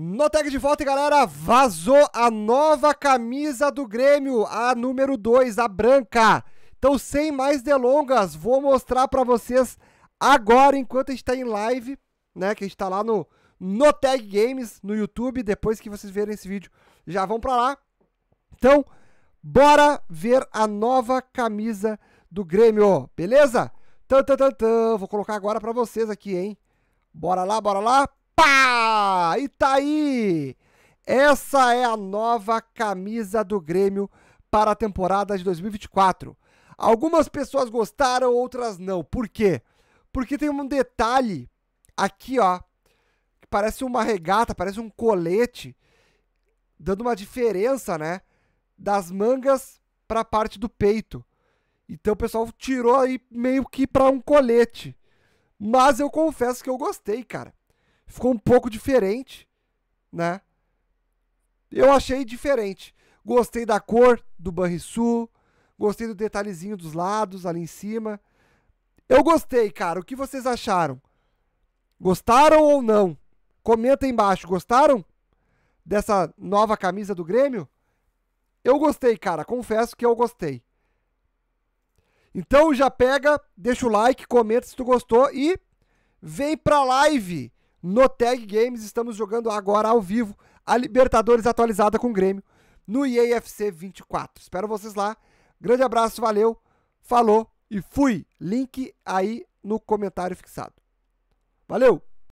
No tag de volta, galera, vazou a nova camisa do Grêmio, a número 2, a branca. Então, sem mais delongas, vou mostrar para vocês agora, enquanto a gente está em live, né, que a gente está lá no Noteg Games, no YouTube, depois que vocês verem esse vídeo, já vão para lá. Então, bora ver a nova camisa do Grêmio, beleza? Tan, tan, tan, tan. Vou colocar agora para vocês aqui, hein? Bora lá, bora lá. Pá! E tá aí! Essa é a nova camisa do Grêmio para a temporada de 2024. Algumas pessoas gostaram, outras não. Por quê? Porque tem um detalhe aqui, ó, que parece uma regata, parece um colete, dando uma diferença, né, das mangas para a parte do peito. Então o pessoal tirou aí meio que para um colete. Mas eu confesso que eu gostei, cara. Ficou um pouco diferente, né? Eu achei diferente. Gostei da cor do Banrisul, gostei do detalhezinho dos lados ali em cima. Eu gostei, cara. O que vocês acharam? Gostaram ou não? Comenta aí embaixo. Gostaram dessa nova camisa do Grêmio? Eu gostei, cara. Confesso que eu gostei. Então já pega, deixa o like, comenta se tu gostou e vem pra live no Tag Games. Estamos jogando agora ao vivo a Libertadores atualizada com o Grêmio no IAFC 24. Espero vocês lá. Grande abraço, valeu, falou e fui. Link aí no comentário fixado. Valeu!